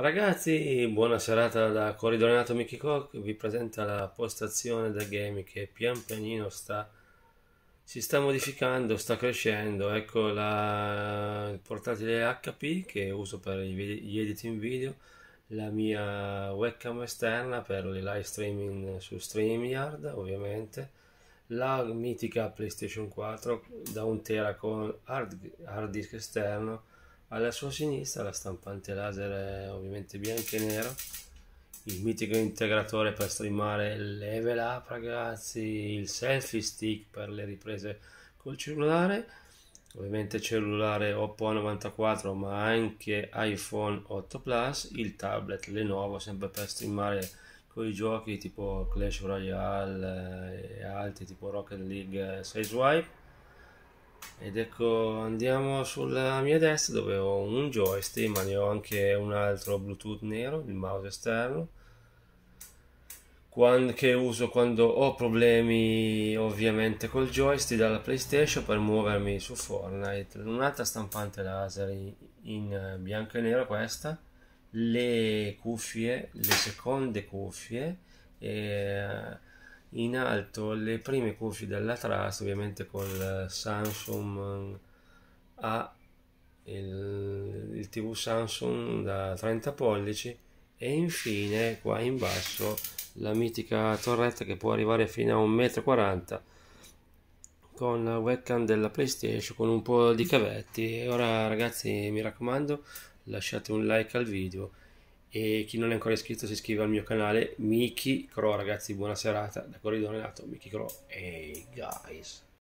Ragazzi, buona serata da Nato Mickey Cock, vi presenta la postazione da game che pian pianino sta, si sta modificando, sta crescendo, ecco la, il portatile HP che uso per gli editing video, la mia webcam esterna per le live streaming su StreamYard ovviamente, la mitica PlayStation 4 da un tera con hard, hard disk esterno, alla sua sinistra la stampante laser è ovviamente bianca e nera, il mitico integratore per streamare level up ragazzi, il selfie stick per le riprese col cellulare, ovviamente cellulare Oppo A94 ma anche iPhone 8 Plus, il tablet Lenovo sempre per streamare con i giochi tipo Clash Royale eh, e altri tipo Rocket League 6 eh, Swipe ed ecco andiamo sulla mia destra dove ho un joystick ma ne ho anche un altro bluetooth nero il mouse esterno che uso quando ho problemi ovviamente col joystick dalla playstation per muovermi su fortnite un'altra stampante laser in, in bianco e nero questa le cuffie le seconde cuffie e in alto le prime cuffie della Trust ovviamente col eh, Samsung A il, il TV Samsung da 30 pollici e infine qua in basso la mitica torretta che può arrivare fino a 1,40 m con la webcam della PlayStation con un po' di cavetti e ora ragazzi mi raccomando lasciate un like al video e chi non è ancora iscritto si iscrive al mio canale Miki Cro ragazzi buona serata da Corridone Lato Miki Cro ehi hey guys